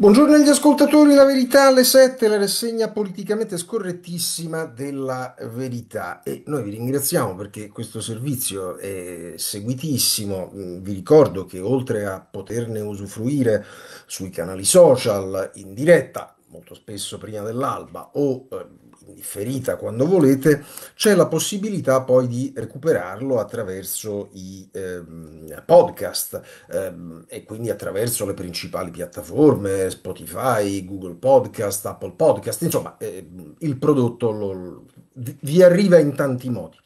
Buongiorno agli ascoltatori, la verità alle 7, la rassegna politicamente scorrettissima della verità e noi vi ringraziamo perché questo servizio è seguitissimo, mm, vi ricordo che oltre a poterne usufruire sui canali social in diretta, molto spesso prima dell'alba o ehm, quindi ferita quando volete, c'è la possibilità poi di recuperarlo attraverso i eh, podcast eh, e quindi attraverso le principali piattaforme, Spotify, Google Podcast, Apple Podcast, insomma eh, il prodotto lo, vi arriva in tanti modi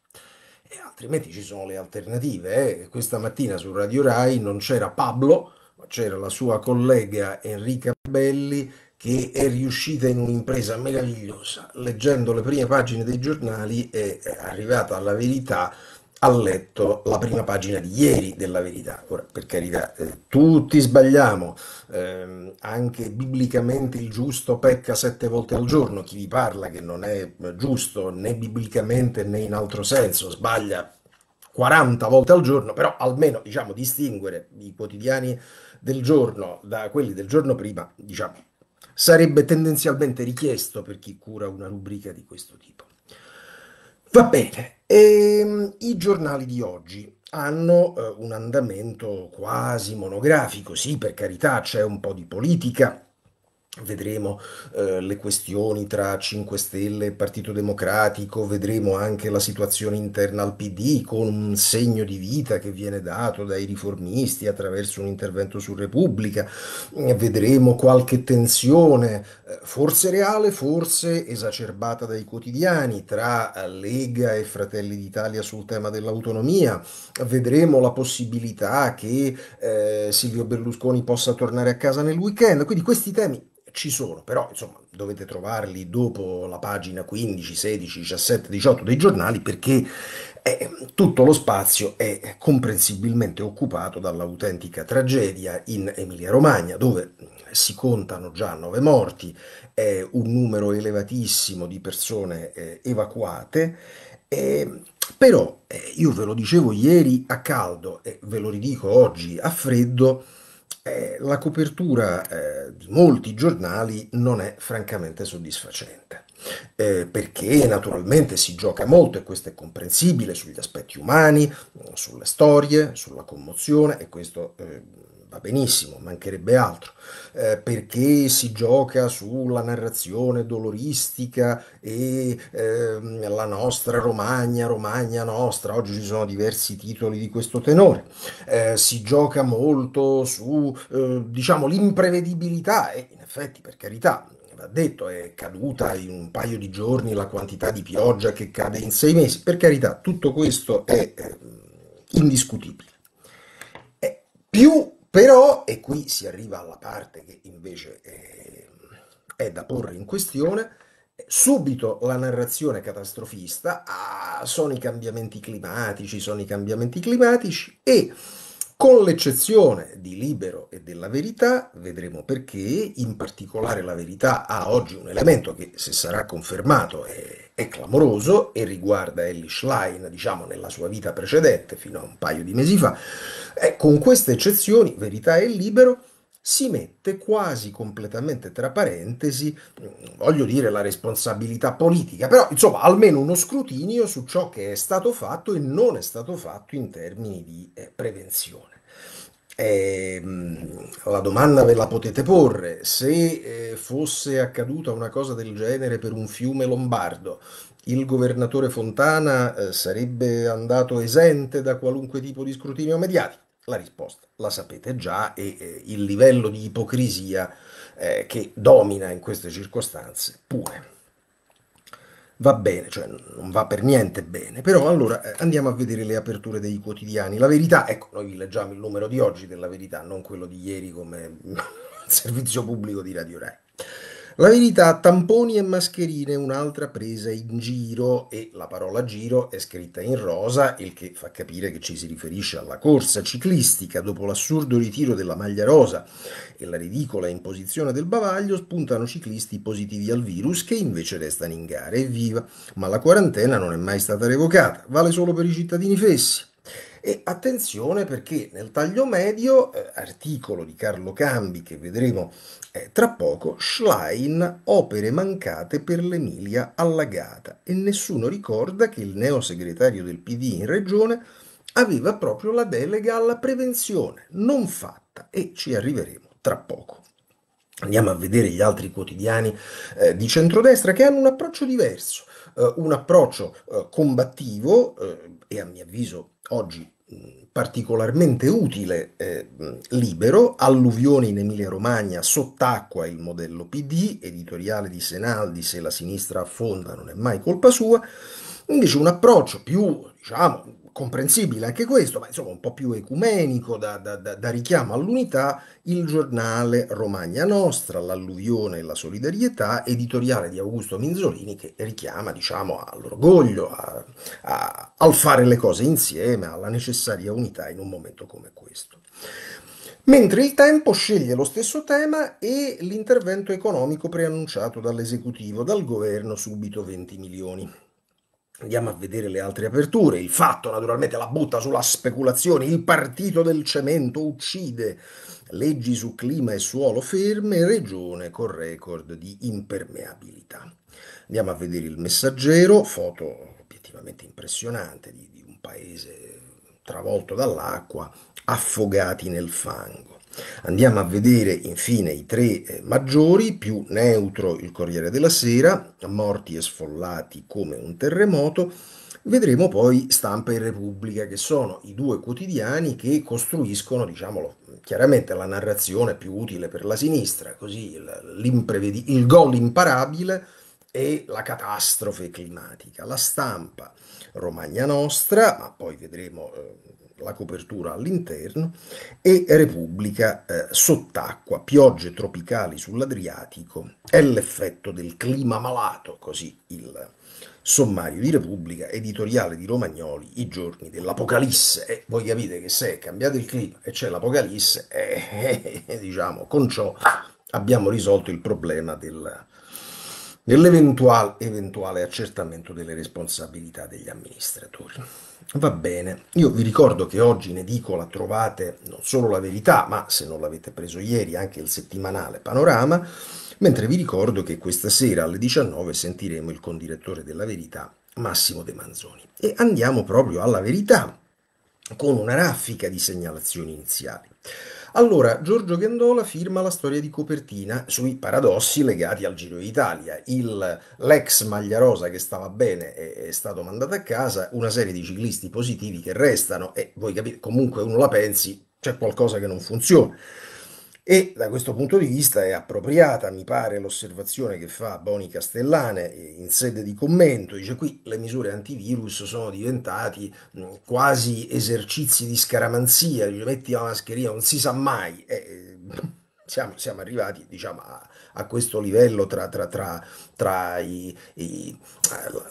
altrimenti ci sono le alternative. Eh. Questa mattina su Radio Rai non c'era Pablo, ma c'era la sua collega Enrica Belli che è riuscita in un'impresa meravigliosa. Leggendo le prime pagine dei giornali è arrivata alla verità, ha letto la prima pagina di ieri della verità. Ora, per carità, eh, tutti sbagliamo, eh, anche biblicamente il giusto pecca sette volte al giorno, chi vi parla che non è giusto né biblicamente né in altro senso, sbaglia 40 volte al giorno, però almeno diciamo distinguere i quotidiani del giorno da quelli del giorno prima, diciamo sarebbe tendenzialmente richiesto per chi cura una rubrica di questo tipo. Va bene, e, ehm, i giornali di oggi hanno eh, un andamento quasi monografico, sì per carità c'è un po' di politica, Vedremo eh, le questioni tra 5 Stelle e Partito Democratico, vedremo anche la situazione interna al PD con un segno di vita che viene dato dai riformisti attraverso un intervento su Repubblica, eh, vedremo qualche tensione, eh, forse reale, forse esacerbata dai quotidiani, tra eh, Lega e Fratelli d'Italia sul tema dell'autonomia, vedremo la possibilità che eh, Silvio Berlusconi possa tornare a casa nel weekend, quindi questi temi ci sono, però insomma dovete trovarli dopo la pagina 15, 16, 17, 18 dei giornali perché eh, tutto lo spazio è comprensibilmente occupato dall'autentica tragedia in Emilia-Romagna, dove si contano già nove morti, eh, un numero elevatissimo di persone eh, evacuate. Eh, però eh, io ve lo dicevo ieri a caldo e ve lo ridico oggi a freddo, eh, la copertura eh, di molti giornali non è francamente soddisfacente, eh, perché naturalmente si gioca molto, e questo è comprensibile, sugli aspetti umani, sulle storie, sulla commozione, e questo eh, va benissimo, mancherebbe altro, eh, perché si gioca sulla narrazione doloristica e eh, la nostra Romagna, Romagna nostra, oggi ci sono diversi titoli di questo tenore, eh, si gioca molto su eh, diciamo l'imprevedibilità e in effetti per carità va detto, è caduta in un paio di giorni la quantità di pioggia che cade in sei mesi, per carità tutto questo è ehm, indiscutibile. Più però, e qui si arriva alla parte che invece è, eh, è da porre in questione, subito la narrazione catastrofista, ah, sono i cambiamenti climatici, sono i cambiamenti climatici e con l'eccezione di Libero e della Verità, vedremo perché, in particolare la Verità ha oggi un elemento che se sarà confermato è, è clamoroso e riguarda Ellie Schlein, diciamo, nella sua vita precedente, fino a un paio di mesi fa, eh, con queste eccezioni, Verità e Libero, si mette quasi completamente tra parentesi, mm, voglio dire, la responsabilità politica, però insomma almeno uno scrutinio su ciò che è stato fatto e non è stato fatto in termini di eh, prevenzione. Ehm, la domanda ve la potete porre, se eh, fosse accaduta una cosa del genere per un fiume lombardo, il governatore Fontana eh, sarebbe andato esente da qualunque tipo di scrutinio mediatico? La risposta la sapete già e eh, il livello di ipocrisia eh, che domina in queste circostanze pure va bene, cioè non va per niente bene, però allora eh, andiamo a vedere le aperture dei quotidiani. La verità, ecco, noi vi leggiamo il numero di oggi della verità, non quello di ieri come servizio pubblico di Radio Rai. La verità, tamponi e mascherine, un'altra presa in giro e la parola giro è scritta in rosa, il che fa capire che ci si riferisce alla corsa ciclistica. Dopo l'assurdo ritiro della maglia rosa e la ridicola imposizione del bavaglio, spuntano ciclisti positivi al virus che invece restano in gara. viva. Ma la quarantena non è mai stata revocata, vale solo per i cittadini fessi. E attenzione perché nel taglio medio, eh, articolo di Carlo Cambi che vedremo eh, tra poco, Schlein opere mancate per l'Emilia allagata e nessuno ricorda che il neo segretario del PD in regione aveva proprio la delega alla prevenzione, non fatta, e ci arriveremo tra poco. Andiamo a vedere gli altri quotidiani eh, di centrodestra che hanno un approccio diverso, eh, un approccio eh, combattivo eh, e a mio avviso oggi particolarmente utile eh, libero, alluvioni in Emilia-Romagna, sott'acqua il modello PD, editoriale di Senaldi, se la sinistra affonda non è mai colpa sua, invece un approccio più, diciamo, comprensibile anche questo, ma insomma un po' più ecumenico da, da, da richiamo all'unità, il giornale Romagna Nostra, l'alluvione e la solidarietà, editoriale di Augusto Minzolini che richiama diciamo all'orgoglio, a, a, al fare le cose insieme, alla necessaria unità in un momento come questo. Mentre il tempo sceglie lo stesso tema e l'intervento economico preannunciato dall'esecutivo, dal governo subito 20 milioni. Andiamo a vedere le altre aperture. Il fatto naturalmente la butta sulla speculazione. Il partito del cemento uccide. Leggi su clima e suolo ferme. Regione con record di impermeabilità. Andiamo a vedere il messaggero, foto obiettivamente impressionante di, di un paese travolto dall'acqua, affogati nel fango. Andiamo a vedere infine i tre eh, maggiori, più neutro il Corriere della Sera, morti e sfollati come un terremoto, Vedremo poi Stampa e Repubblica, che sono i due quotidiani che costruiscono, diciamolo chiaramente, la narrazione più utile per la sinistra, così il, gol imparabile e la catastrofe climatica. La stampa Romagna Nostra, ma poi vedremo eh, la copertura all'interno, e Repubblica eh, sott'acqua, piogge tropicali sull'Adriatico, è l'effetto del clima malato, così il sommario di Repubblica, editoriale di Romagnoli, i giorni dell'Apocalisse. E voi capite che se è cambiato il clima e c'è l'Apocalisse, eh, eh, eh, diciamo, con ciò abbiamo risolto il problema del nell'eventuale eventuale accertamento delle responsabilità degli amministratori. Va bene, io vi ricordo che oggi in edicola trovate non solo la verità, ma se non l'avete preso ieri anche il settimanale Panorama, mentre vi ricordo che questa sera alle 19 sentiremo il condirettore della verità Massimo De Manzoni. E andiamo proprio alla verità con una raffica di segnalazioni iniziali. Allora, Giorgio Gendola firma la storia di copertina sui paradossi legati al Giro d'Italia. L'ex maglia rosa che stava bene è, è, stato mandato a casa, una serie di ciclisti positivi che restano e voi capite, comunque uno la pensi, c'è qualcosa che non funziona. E da questo punto di vista è appropriata, mi pare, l'osservazione che fa Boni Castellane eh, in sede di commento. Dice qui le misure antivirus sono diventati mm, quasi esercizi di scaramanzia, dice metti la mascherina, non si sa mai. Eh, siamo, siamo, arrivati diciamo, a, a, questo livello tra, tra, tra, tra i, i,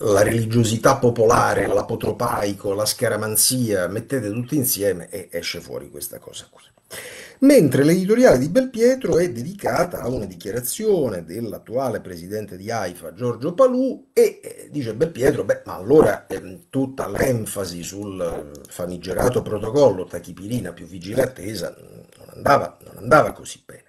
la religiosità popolare, l'apotropaico, la scaramanzia, mettete tutti insieme e esce fuori questa cosa qui. Mentre l'editoriale di Belpietro è dedicata a una dichiarazione dell'attuale presidente di AIFA, Giorgio Palù, e eh, dice Belpietro, beh, ma allora eh, tutta l'enfasi sul famigerato protocollo tachipirina più vigile attesa mm, non andava, non andava così bene.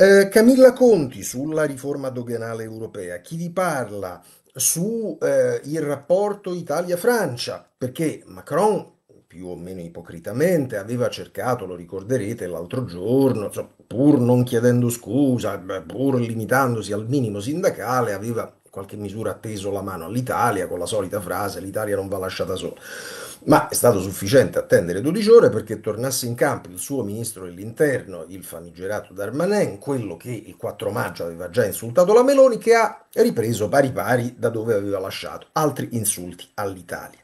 Eh, Camilla Conti sulla riforma doganale europea, chi vi parla? su eh, il rapporto Italia-Francia, perché Macron più o meno ipocritamente aveva cercato, lo ricorderete, l'altro giorno, pur non chiedendo scusa, pur limitandosi al minimo sindacale, aveva in qualche misura teso la mano all'Italia con la solita frase l'Italia non va lasciata sola. Ma è stato sufficiente attendere 12 ore perché tornasse in campo il suo ministro dell'interno, il famigerato Darmanin, quello che il 4 maggio aveva già insultato la Meloni, che ha ripreso pari pari da dove aveva lasciato altri insulti all'Italia.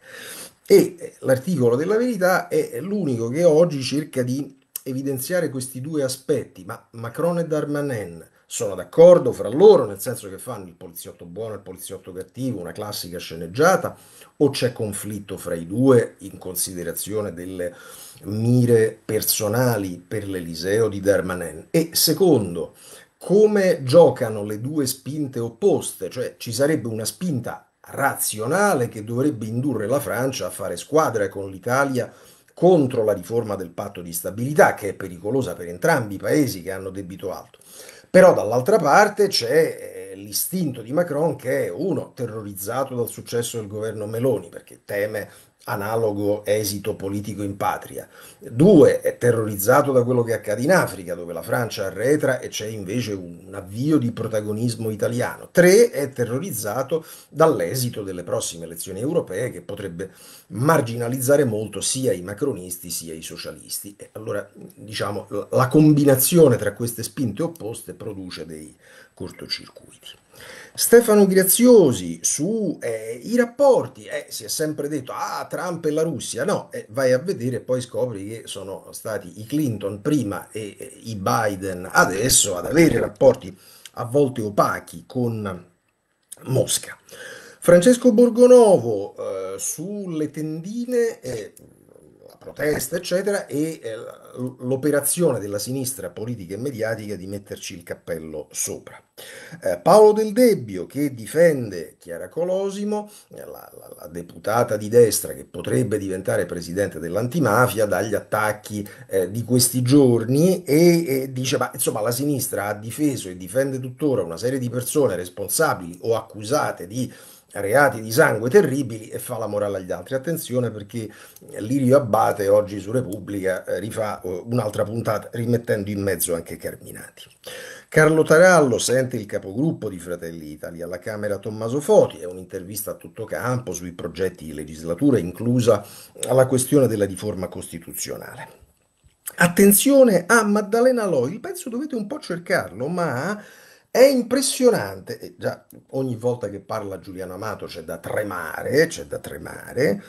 E eh, l'articolo della verità è l'unico che oggi cerca di evidenziare questi due aspetti, ma Macron e Darmanin sono d'accordo fra loro, nel senso che fanno il poliziotto buono e il poliziotto cattivo, una classica sceneggiata, o c'è conflitto fra i due in considerazione delle mire personali per l'Eliseo di Darmanin? E secondo, come giocano le due spinte opposte? Cioè ci sarebbe una spinta razionale che dovrebbe indurre la Francia a fare squadra con l'Italia contro la riforma del patto di stabilità, che è pericolosa per entrambi i paesi che hanno debito alto. Però dall'altra parte c'è eh, l'istinto di Macron che è uno terrorizzato dal successo del governo Meloni perché teme analogo esito politico in patria. Due, è terrorizzato da quello che accade in Africa, dove la Francia arretra e c'è invece un avvio di protagonismo italiano. Tre, è terrorizzato dall'esito delle prossime elezioni europee che potrebbe marginalizzare molto sia i macronisti sia i socialisti. E allora, diciamo, la combinazione tra queste spinte opposte produce dei cortocircuiti. Stefano Graziosi su eh, i rapporti, eh, si è sempre detto ah Trump e la Russia, no, eh, vai a vedere e poi scopri che sono stati i Clinton prima e, e eh, i Biden adesso ad avere rapporti a volte opachi con Mosca. Francesco Borgonovo eh, sulle tendine, eh, protesta, eccetera, e eh, l'operazione della sinistra politica e mediatica di metterci il cappello sopra. Eh, Paolo Del Debbio, che difende Chiara Colosimo, eh, la, la, la, deputata di destra che potrebbe diventare presidente dell'antimafia, dagli attacchi eh, di questi giorni e, e dice, ma insomma, la sinistra ha difeso e difende tuttora una serie di persone responsabili o accusate di reati di sangue terribili e fa la morale agli altri. Attenzione perché Lirio Abbate oggi su Repubblica eh, rifà eh, un'altra puntata rimettendo in mezzo anche Carminati. Carlo Tarallo sente il capogruppo di Fratelli Italia alla Camera Tommaso Foti, è un'intervista a tutto campo sui progetti di legislatura, inclusa la questione della riforma costituzionale. Attenzione a Maddalena Loi, il pezzo dovete un po' cercarlo, ma è impressionante, e già ogni volta che parla Giuliano Amato c'è da tremare, c'è da tremare,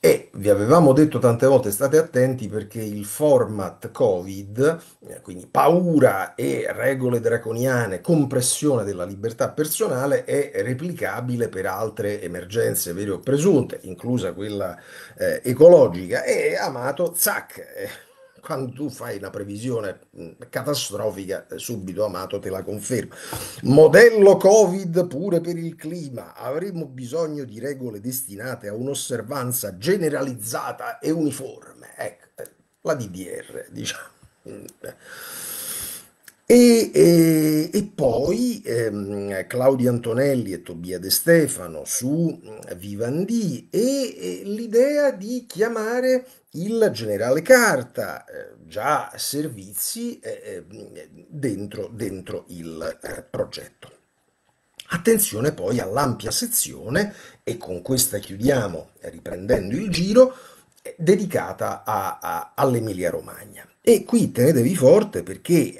e vi avevamo detto tante volte, state attenti perché il format Covid, eh, quindi paura e regole draconiane, compressione della libertà personale, è replicabile per altre emergenze vere o presunte, inclusa quella eh, ecologica. E Amato, zac, eh, quando tu fai una previsione catastrofica, eh, subito Amato te la conferma. Modello Covid pure per il clima. Avremo bisogno di regole destinate a un'osservanza generalizzata e uniforme. Ecco, eh, la DDR, diciamo. Mm, eh. E, e, e poi ehm, Claudio Antonelli e Tobia De Stefano su Vivendi e, e l'idea di chiamare il generale Carta, eh, già servizi eh, ehm, dentro, dentro, il eh, progetto. Attenzione poi all'ampia sezione, e con questa chiudiamo riprendendo il giro, eh, dedicata all'Emilia Romagna. E qui tenetevi forte perché eh,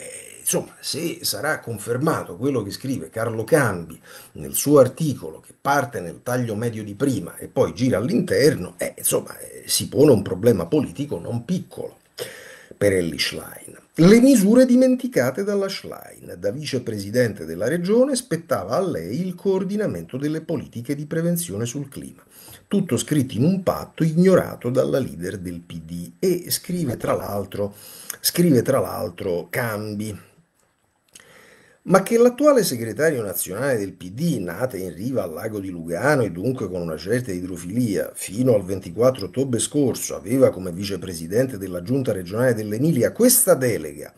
insomma, se sarà confermato quello che scrive Carlo Cambi nel suo articolo che parte nel taglio medio di prima e poi gira all'interno, eh, insomma, eh, si pone un problema politico non piccolo per Elli Schlein. Le misure dimenticate dalla Schlein, da vicepresidente della regione, spettava a lei il coordinamento delle politiche di prevenzione sul clima. Tutto scritto in un patto ignorato dalla leader del PD e scrive tra l'altro, scrive tra l'altro Cambi ma che l'attuale segretario nazionale del PD, nata in riva al lago di Lugano e dunque con una certa idrofilia, fino al 24 ottobre scorso aveva come vicepresidente della giunta regionale dell'Emilia questa delega,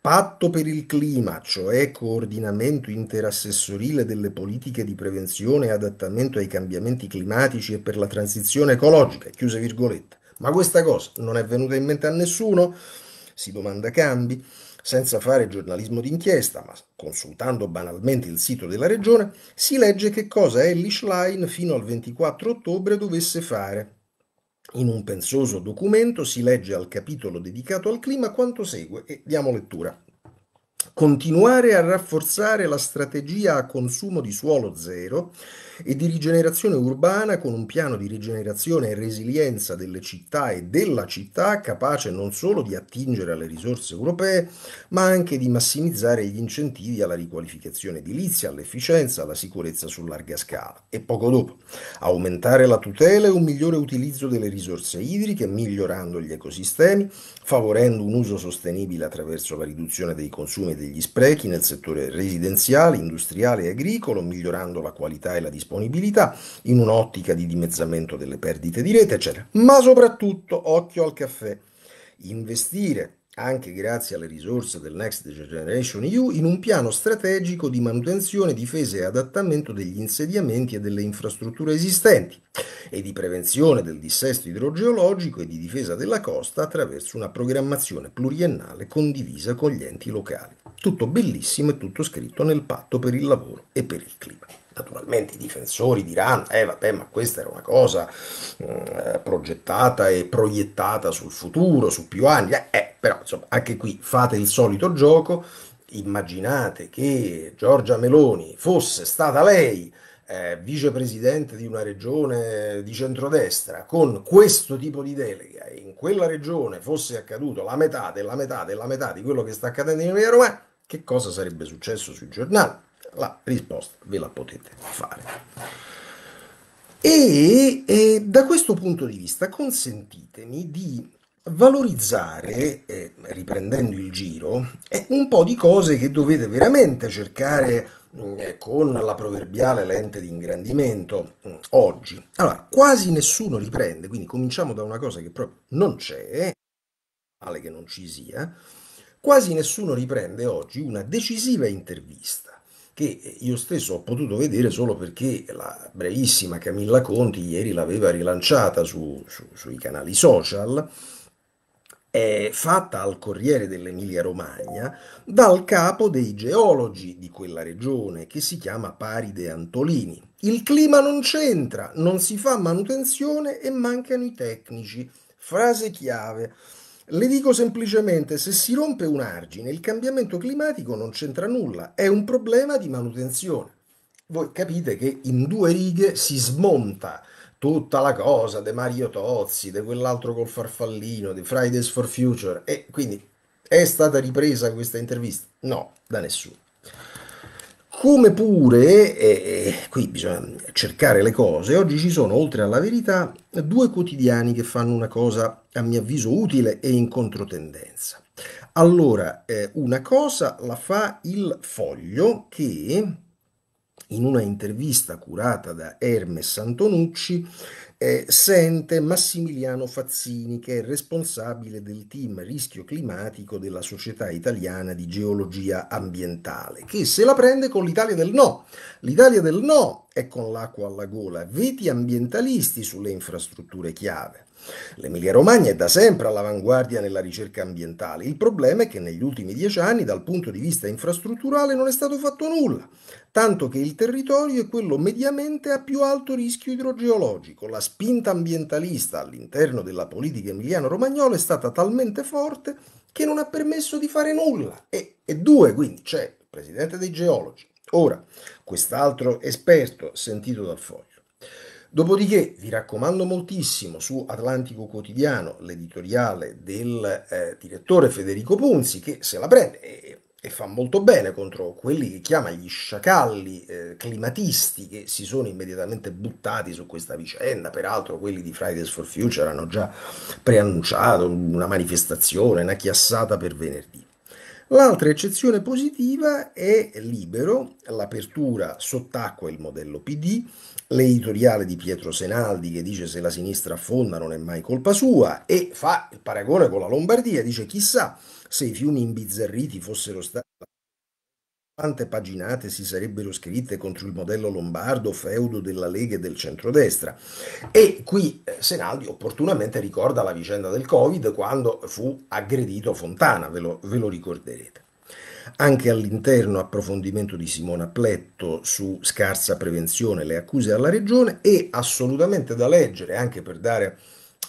patto per il clima, cioè coordinamento interassessorile delle politiche di prevenzione e adattamento ai cambiamenti climatici e per la transizione ecologica, chiuse virgolette. Ma questa cosa non è venuta in mente a nessuno? Si domanda Cambi senza fare giornalismo d'inchiesta, ma consultando banalmente il sito della regione, si legge che cosa Ellie Line fino al 24 ottobre dovesse fare. In un pensoso documento si legge al capitolo dedicato al clima quanto segue e diamo lettura. Continuare a rafforzare la strategia a consumo di suolo zero e di rigenerazione urbana con un piano di rigenerazione e resilienza delle città e della città capace non solo di attingere alle risorse europee, ma anche di massimizzare gli incentivi alla riqualificazione edilizia, all'efficienza, alla sicurezza su larga scala. E poco dopo, aumentare la tutela e un migliore utilizzo delle risorse idriche, migliorando gli ecosistemi, favorendo un uso sostenibile attraverso la riduzione dei consumi e degli sprechi nel settore residenziale, industriale e agricolo, migliorando la qualità e la disponibilità disponibilità, in un'ottica di dimezzamento delle perdite di rete, eccetera. Ma soprattutto, occhio al caffè, investire anche grazie alle risorse del Next Generation EU, in un piano strategico di manutenzione, difesa e adattamento degli insediamenti e delle infrastrutture esistenti e di prevenzione del dissesto idrogeologico e di difesa della costa attraverso una programmazione pluriennale condivisa con gli enti locali. Tutto bellissimo e tutto scritto nel patto per il lavoro e per il clima. Naturalmente i difensori diranno, eh vabbè, ma questa era una cosa mh, mm, eh, progettata e proiettata sul futuro, su più anni, eh, eh, però insomma anche qui fate il solito gioco, immaginate che Giorgia Meloni fosse stata lei eh, vicepresidente di una regione di centrodestra con questo tipo di delega e in quella regione fosse accaduto la metà della metà della metà di quello che sta accadendo in Emilia Roma, che cosa sarebbe successo sui giornali? la risposta ve la potete fare. E, e da questo punto di vista consentitemi di valorizzare, eh, riprendendo il giro, eh, un po' di cose che dovete veramente cercare mm, eh, con la proverbiale lente di ingrandimento mm, oggi. Allora, quasi nessuno riprende, quindi cominciamo da una cosa che proprio non c'è, male che non ci sia, quasi nessuno riprende oggi una decisiva intervista che io stesso ho potuto vedere solo perché la brevissima Camilla Conti ieri l'aveva rilanciata su, su, sui canali social, è fatta al Corriere dell'Emilia Romagna dal capo dei geologi di quella regione che si chiama Paride Antolini. Il clima non c'entra, non si fa manutenzione e mancano i tecnici. Frase chiave. Le dico semplicemente, se si rompe un argine, il cambiamento climatico non c'entra nulla, è un problema di manutenzione. Voi capite che in due righe si smonta tutta la cosa di Mario Tozzi, di quell'altro col farfallino, di Fridays for Future, e quindi è stata ripresa questa intervista? No, da nessuno. Come pure, e, e qui bisogna cercare le cose, oggi ci sono, oltre alla verità, due quotidiani che fanno una cosa, a mio avviso, utile e in controtendenza. Allora, eh, una cosa la fa il foglio che in una intervista curata da Hermes Antonucci eh, sente Massimiliano Fazzini, che è responsabile del team rischio climatico della Società Italiana di Geologia Ambientale, che se la prende con l'Italia del no. L'Italia del no è con l'acqua alla gola, veti ambientalisti sulle infrastrutture chiave. L'Emilia Romagna è da sempre all'avanguardia nella ricerca ambientale. Il problema è che negli ultimi dieci anni dal punto di vista infrastrutturale non è stato fatto nulla, tanto che il territorio è quello mediamente a più alto rischio idrogeologico. La spinta ambientalista all'interno della politica emiliano-romagnola è stata talmente forte che non ha permesso di fare nulla. E, e due, quindi c'è il presidente dei geologi. Ora, quest'altro esperto sentito dal foglio. Dopodiché vi raccomando moltissimo su Atlantico Quotidiano l'editoriale del eh, direttore Federico Punzi che se la prende e, e, fa molto bene contro quelli che chiama gli sciacalli eh, climatisti che si sono immediatamente buttati su questa vicenda. Peraltro quelli di Fridays for Future hanno già preannunciato una manifestazione, una chiassata per venerdì. L'altra eccezione positiva è Libero, l'apertura sott'acqua il modello PD l'editoriale di Pietro Senaldi che dice se la sinistra affonda non è mai colpa sua e fa il paragone con la Lombardia, dice chissà se i fiumi imbizzarriti fossero stati quante paginate si sarebbero scritte contro il modello lombardo feudo della Lega e del centrodestra. E qui eh, Senaldi opportunamente ricorda la vicenda del Covid quando fu aggredito Fontana, ve lo, ve lo ricorderete. Anche all'interno approfondimento di Simona Pletto su scarsa prevenzione, le accuse alla regione e assolutamente da leggere anche per dare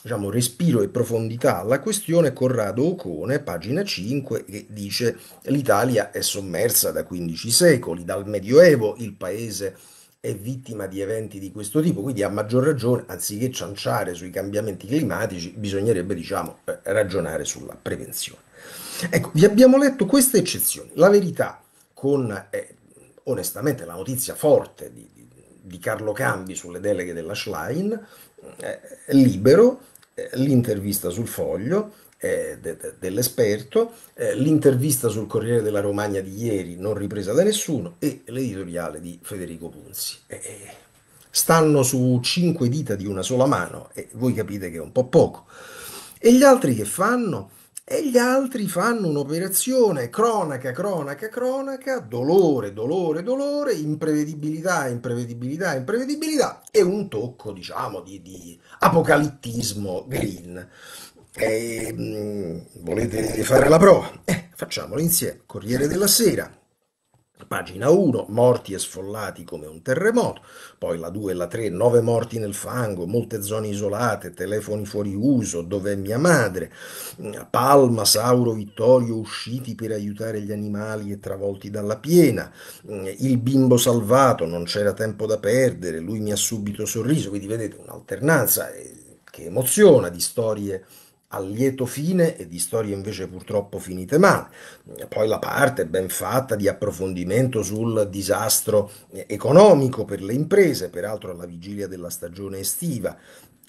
diciamo, respiro e profondità alla questione Corrado Ocone, pagina 5, che dice l'Italia è sommersa da 15 secoli, dal Medioevo il paese è vittima di eventi di questo tipo, quindi a maggior ragione, anziché cianciare sui cambiamenti climatici, bisognerebbe diciamo, eh, ragionare sulla prevenzione. Ecco, vi abbiamo letto queste eccezioni. La verità, con eh, onestamente la notizia forte di, di, di, Carlo Cambi sulle deleghe della Schlein, eh, libero, eh, l'intervista sul foglio, eh, de, de, dell'esperto, eh, l'intervista sul Corriere della Romagna di ieri non ripresa da nessuno e l'editoriale di Federico Punzi. Eh, eh stanno su cinque dita di una sola mano e voi capite che è un po' poco. E gli altri che fanno? e gli altri fanno un'operazione cronaca, cronaca, cronaca, dolore, dolore, dolore, imprevedibilità, imprevedibilità, imprevedibilità e un tocco, diciamo, di, di apocalittismo green. E, ehm, volete fare la prova? Eh, facciamolo insieme. Corriere della Sera, Pagina 1, morti e sfollati come un terremoto, poi la 2 e la 3, 9 morti nel fango, molte zone isolate, telefoni fuori uso, dov'è mia madre, Palma, Sauro, Vittorio usciti per aiutare gli animali e travolti dalla piena, il bimbo salvato, non c'era tempo da perdere, lui mi ha subito sorriso, quindi vedete un'alternanza eh, che emoziona di storie a lieto fine e di storie invece purtroppo finite male. Poi la parte ben fatta di approfondimento sul disastro economico per le imprese, peraltro alla vigilia della stagione estiva.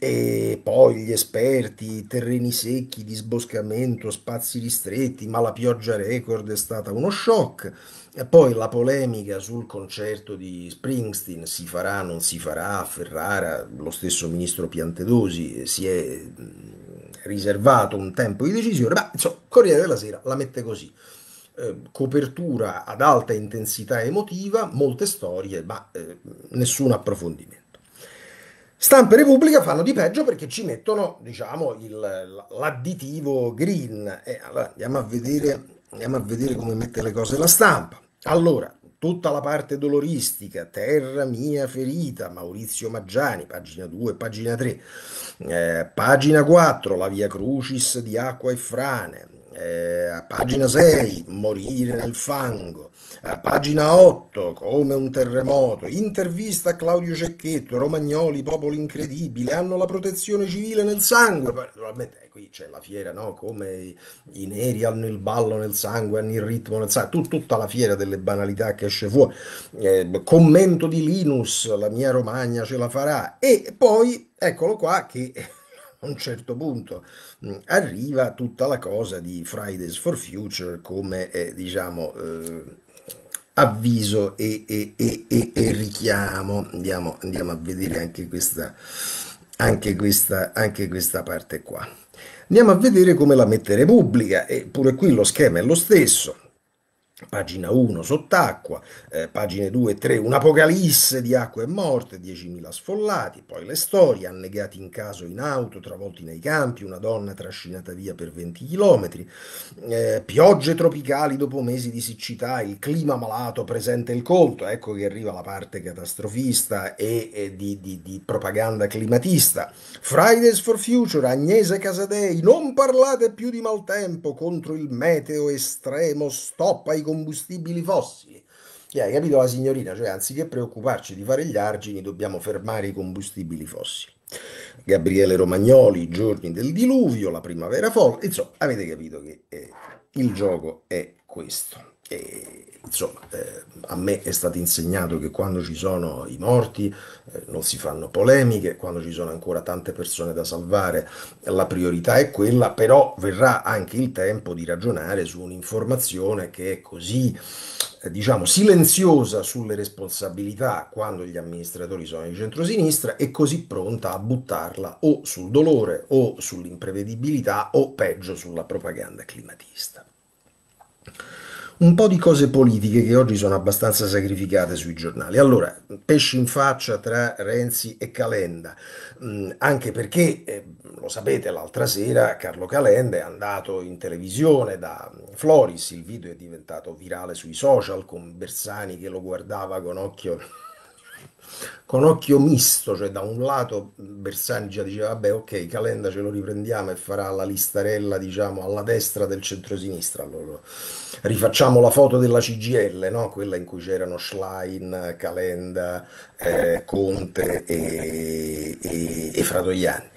E poi gli esperti, terreni secchi, disboscamento, spazi ristretti, ma la pioggia record è stata uno shock. E poi la polemica sul concerto di Springsteen, si farà, non si farà, a Ferrara, lo stesso ministro Piantedosi si è riservato un tempo di decisione, ma insomma, Corriere della Sera la mette così. Eh, copertura ad alta intensità emotiva, molte storie, ma eh, nessun approfondimento. Stampa e Repubblica fanno di peggio perché ci mettono, diciamo, il, l'additivo green. Eh, allora andiamo, a vedere, andiamo a vedere come mette le cose la stampa. Allora, tutta la parte doloristica, Terra mia ferita, Maurizio Maggiani, pagina 2, pagina 3, eh, pagina 4, la via crucis di acqua e frane, eh, pagina 6, morire nel fango, eh, pagina 8, come un terremoto, intervista a Claudio Cecchetto, Romagnoli, popolo incredibile, hanno la protezione civile nel sangue, naturalmente qui c'è la fiera, no? come i, i neri hanno il ballo nel sangue, hanno il ritmo nel sangue, Tut, tutta la fiera delle banalità che esce fuori. Eh, commento di Linus, la mia Romagna ce la farà. E poi, eccolo qua, che a un certo punto mh, mm, arriva tutta la cosa di Fridays for Future come, eh, diciamo... Eh, avviso e, e, e, e, richiamo. Andiamo, andiamo a vedere anche questa, anche questa, anche questa parte qua. Andiamo a vedere come la mettere pubblica, eppure qui lo schema è lo stesso. Pagina 1 sott'acqua, eh, pagine 2 e 3 un'apocalisse di acqua e morte, 10.000 sfollati, poi le storie, annegati in caso in auto, travolti nei campi, una donna trascinata via per 20 km, eh, piogge tropicali dopo mesi di siccità, il clima malato presente il colto, ecco che arriva la parte catastrofista e, e di, di, di propaganda climatista. Fridays for Future, Agnese Casadei, non parlate più di maltempo contro il meteo estremo, stop ai combustibili fossili. E hai capito la signorina? Cioè, anziché preoccuparci di fare gli argini, dobbiamo fermare i combustibili fossili. Gabriele Romagnoli, i giorni del diluvio, la primavera folle, insomma, avete capito che eh, il gioco è questo. E, insomma, eh, a me è stato insegnato che quando ci sono i morti eh, non si fanno polemiche, quando ci sono ancora tante persone da salvare la priorità è quella, però verrà anche il tempo di ragionare su un'informazione che è così, eh, diciamo, silenziosa sulle responsabilità quando gli amministratori sono di centrosinistra e così pronta a buttarla o sul dolore o sull'imprevedibilità o peggio sulla propaganda climatista un po' di cose politiche che oggi sono abbastanza sacrificate sui giornali. Allora, pesci in faccia tra Renzi e Calenda, mm, anche perché, eh, lo sapete, l'altra sera Carlo Calenda è andato in televisione da mm, Floris, il video è diventato virale sui social con Bersani che lo guardava con occhio con occhio misto, cioè da un lato Bersani già diceva vabbè ok Calenda ce lo riprendiamo e farà la listarella diciamo alla destra del centrosinistra, allora, rifacciamo la foto della CGL, no? quella in cui c'erano Schlein, Calenda, eh, Conte e, e, e Fratoiani.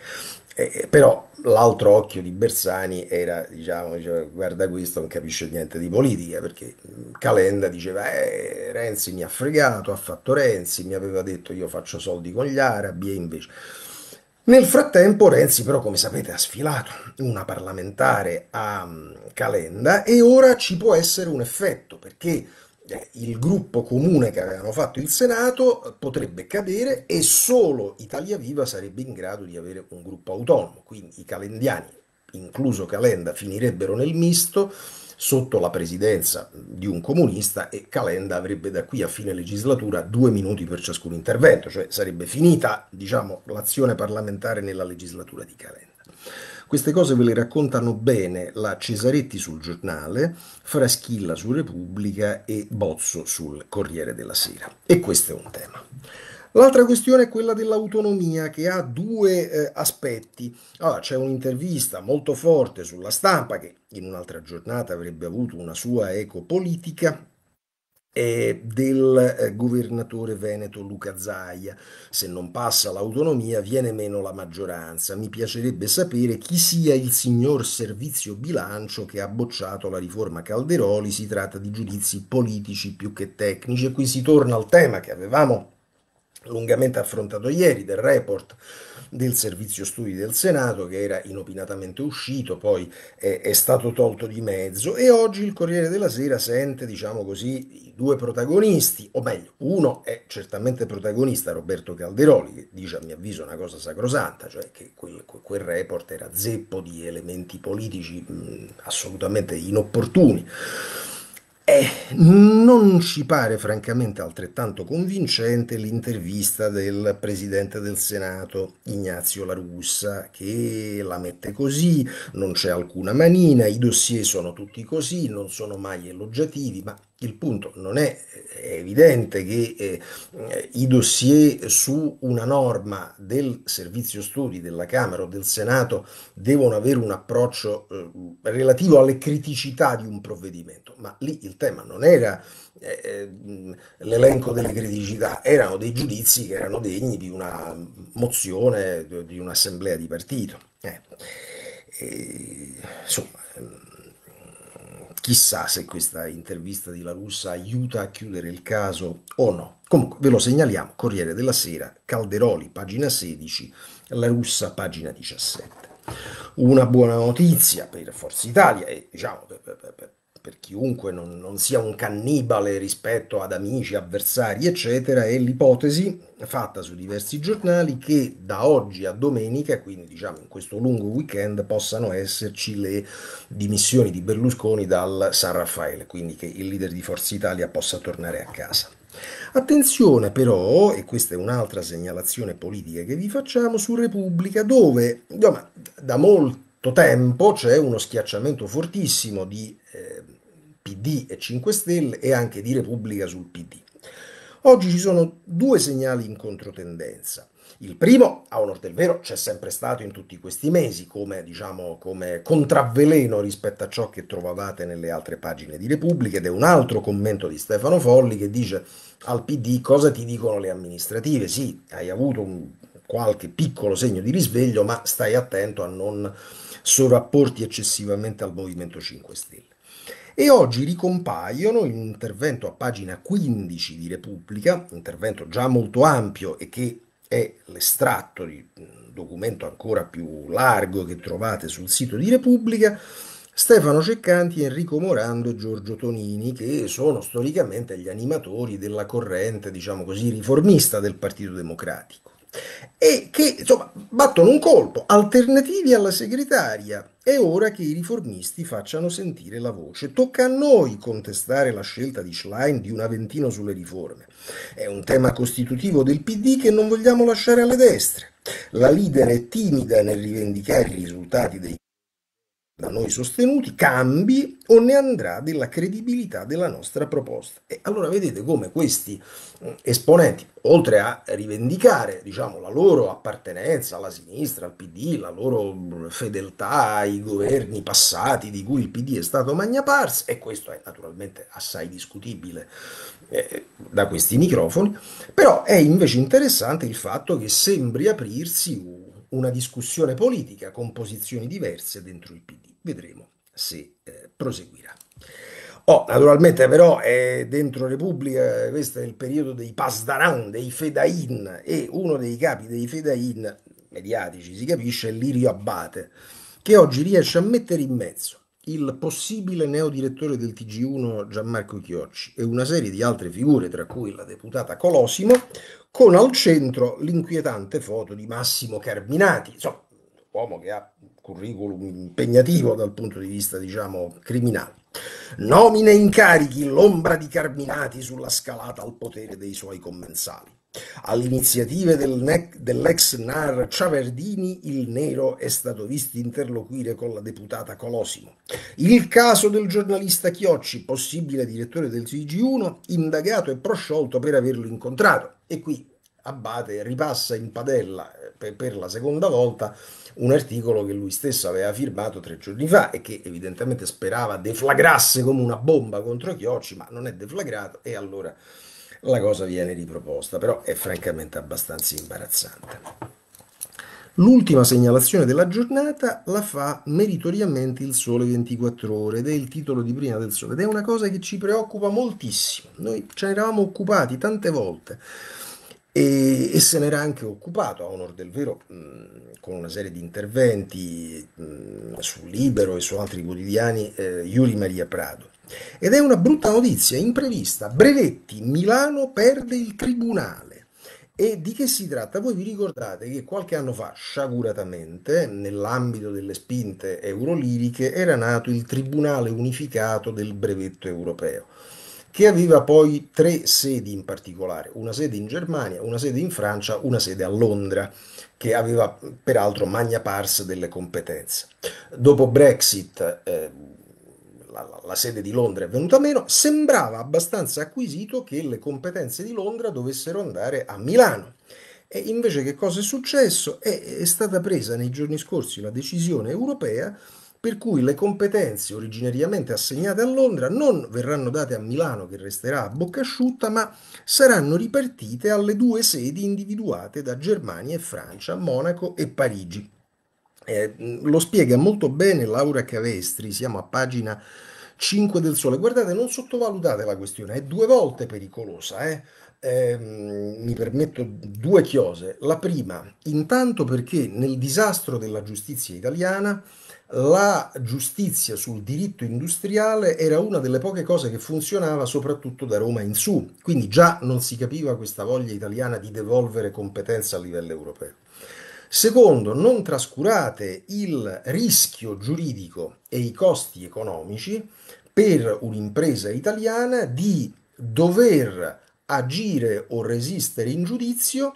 Eh, eh, però l'altro occhio di Bersani era, diciamo, guarda questo non capisce niente di politica, perché Calenda diceva, eh, Renzi mi ha fregato, ha fatto Renzi, mi aveva detto io faccio soldi con gli arabi e invece... Nel frattempo Renzi però, come sapete, ha sfilato una parlamentare a Calenda e ora ci può essere un effetto, perché eh, il gruppo comune che avevano fatto il Senato potrebbe cadere e solo Italia Viva sarebbe in grado di avere un gruppo autonomo, quindi i calendiani, incluso Calenda, finirebbero nel misto sotto la presidenza di un comunista e Calenda avrebbe da qui a fine legislatura due minuti per ciascun intervento, cioè sarebbe finita diciamo, l'azione parlamentare nella legislatura di Calenda. Queste cose ve le raccontano bene la Cesaretti sul giornale, Fraschilla su Repubblica e Bozzo sul Corriere della Sera. E questo è un tema. L'altra questione è quella dell'autonomia che ha due eh, aspetti. Allora, c'è un'intervista molto forte sulla stampa che in un'altra giornata avrebbe avuto una sua eco politica e del eh, governatore veneto Luca Zaia. Se non passa l'autonomia viene meno la maggioranza. Mi piacerebbe sapere chi sia il signor servizio bilancio che ha bocciato la riforma Calderoli. Si tratta di giudizi politici più che tecnici e qui si torna al tema che avevamo lungamente affrontato ieri del report del servizio studi del Senato che era inopinatamente uscito, poi è, è stato tolto di mezzo e oggi il Corriere della Sera sente, diciamo così, i due protagonisti, o meglio, uno è certamente protagonista Roberto Calderoli che dice a mio avviso una cosa sacrosanta, cioè che quel, quel report era zeppo di elementi politici mh, assolutamente inopportuni. Eh, non ci pare francamente altrettanto convincente l'intervista del presidente del Senato Ignazio La Russa che la mette così, non c'è alcuna manina, i dossier sono tutti così, non sono mai elogiativi, ma il punto non è, è evidente che eh, i dossier su una norma del servizio studi della Camera o del Senato devono avere un approccio eh, relativo alle criticità di un provvedimento, ma lì il tema non era eh, eh l'elenco delle criticità, erano dei giudizi che erano degni di una mozione, di un'assemblea di partito. Eh, insomma, ehm, Chissà se questa intervista di La Russa aiuta a chiudere il caso o no. Comunque ve lo segnaliamo, Corriere della Sera, Calderoli, pagina 16, La Russa, pagina 17. Una buona notizia per Forza Italia e diciamo per, per, per per chiunque non, non, sia un cannibale rispetto ad amici, avversari, eccetera, è l'ipotesi fatta su diversi giornali che da oggi a domenica, quindi diciamo in questo lungo weekend, possano esserci le dimissioni di Berlusconi dal San Raffaele, quindi che il leader di Forza Italia possa tornare a casa. Attenzione però, e questa è un'altra segnalazione politica che vi facciamo, su Repubblica dove da molto tempo c'è uno schiacciamento fortissimo di eh, PD e 5 Stelle e anche di Repubblica sul PD. Oggi ci sono due segnali in controtendenza. Il primo, a onor del vero, c'è sempre stato in tutti questi mesi come, diciamo, come contravveleno rispetto a ciò che trovavate nelle altre pagine di Repubblica ed è un altro commento di Stefano Folli che dice al PD cosa ti dicono le amministrative. Sì, hai avuto un, qualche piccolo segno di risveglio, ma stai attento a non sovrapporti eccessivamente al Movimento 5 Stelle e oggi ricompaiono in un intervento a pagina 15 di Repubblica, intervento già molto ampio e che è l'estratto di un documento ancora più largo che trovate sul sito di Repubblica, Stefano Ceccanti, Enrico Morando e Giorgio Tonini, che sono storicamente gli animatori della corrente, diciamo così, riformista del Partito Democratico e che insomma battono un colpo, alternativi alla segretaria è ora che i riformisti facciano sentire la voce. Tocca a noi contestare la scelta di Schlein di un aventino sulle riforme. È un tema costitutivo del PD che non vogliamo lasciare alle destre. La leader è timida nel rivendicare i risultati dei da noi sostenuti cambi o ne andrà della credibilità della nostra proposta. E allora vedete come questi mm, esponenti, oltre a rivendicare diciamo, la loro appartenenza alla sinistra, al PD, la loro mm, fedeltà ai governi passati di cui il PD è stato magna pars, e questo è naturalmente assai discutibile eh, da questi microfoni, però è invece interessante il fatto che sembri aprirsi una discussione politica con posizioni diverse dentro il PD vedremo se eh, proseguirà. Oh, naturalmente però è dentro Repubblica, questo è il periodo dei Pasdaran, dei Fedain e uno dei capi dei Fedain mediatici, si capisce, è Lirio Abbate, che oggi riesce a mettere in mezzo il possibile neodirettore del TG1 Gianmarco Chiocci e una serie di altre figure, tra cui la deputata Colosimo, con al centro l'inquietante foto di Massimo Carminati, insomma, uomo che ha curriculum impegnativo dal punto di vista, diciamo, criminale. Nomine incarichi l'ombra di Carminati sulla scalata al potere dei suoi commensali. All'iniziativa del dell'ex NAR Ciaverdini, il Nero è stato visto interloquire con la deputata Colosimo. Il caso del giornalista Chiocci, possibile direttore del CG1, indagato e prosciolto per averlo incontrato. E qui Abate ripassa in padella eh, per, per la seconda volta un articolo che lui stesso aveva firmato tre giorni fa e che evidentemente sperava deflagrasse come una bomba contro Chiocci, ma non è deflagrato e allora la cosa viene riproposta, però è francamente abbastanza imbarazzante. L'ultima segnalazione della giornata la fa meritoriamente il Sole 24 Ore ed è il titolo di prima del Sole ed è una cosa che ci preoccupa moltissimo. Noi ce ne eravamo occupati tante volte e, e, se n'era anche occupato, a onor del vero, mh, con una serie di interventi su Libero e su altri quotidiani, eh, Iuri Maria Prado. Ed è una brutta notizia, imprevista. Brevetti, Milano perde il tribunale. E di che si tratta? Voi vi ricordate che qualche anno fa, sciaguratamente, nell'ambito delle spinte euroliriche, era nato il Tribunale Unificato del Brevetto Europeo che aveva poi tre sedi in particolare, una sede in Germania, una sede in Francia, una sede a Londra, che aveva peraltro magna pars delle competenze. Dopo Brexit eh, la, la, la, sede di Londra è venuta meno, sembrava abbastanza acquisito che le competenze di Londra dovessero andare a Milano. E invece che cosa è successo? È, è stata presa nei giorni scorsi una decisione europea per cui le competenze originariamente assegnate a Londra non verranno date a Milano che resterà a bocca asciutta, ma saranno ripartite alle due sedi individuate da Germania e Francia, Monaco e Parigi. Eh, lo spiega molto bene Laura Cavestri, siamo a pagina 5 del Sole. Guardate, non sottovalutate la questione, è due volte pericolosa. Eh? Eh, mi permetto due chiose. La prima, intanto perché nel disastro della giustizia italiana la giustizia sul diritto industriale era una delle poche cose che funzionava soprattutto da Roma in su, quindi già non si capiva questa voglia italiana di devolvere competenza a livello europeo. Secondo, non trascurate il rischio giuridico e i costi economici per un'impresa italiana di dover agire o resistere in giudizio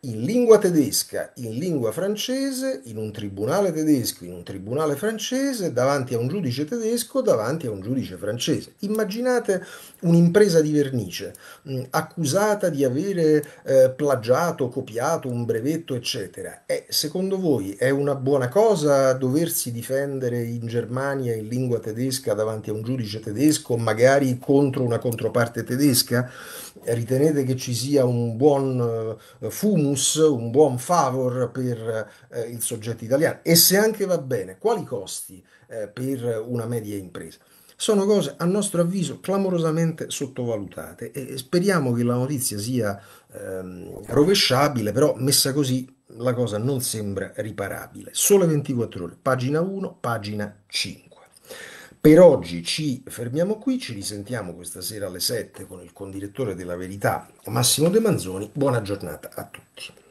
in lingua tedesca, in lingua francese, in un tribunale tedesco, in un tribunale francese, davanti a un giudice tedesco, davanti a un giudice francese. Immaginate un'impresa di vernice mh, mm, accusata di avere eh, plagiato, copiato un brevetto, eccetera. E eh, secondo voi è una buona cosa doversi difendere in Germania in lingua tedesca davanti a un giudice tedesco, magari contro una controparte tedesca? Ritenete che ci sia un buon eh, fumo bonus, un buon favor per eh, il soggetto italiano e se anche va bene, quali costi eh, per una media impresa? Sono cose a nostro avviso clamorosamente sottovalutate e speriamo che la notizia sia ehm, rovesciabile, però messa così la cosa non sembra riparabile. Sole 24 ore, pagina 1, pagina 5. Per oggi ci fermiamo qui, ci risentiamo questa sera alle 7 con il condirettore della Verità Massimo De Manzoni. Buona giornata a tutti.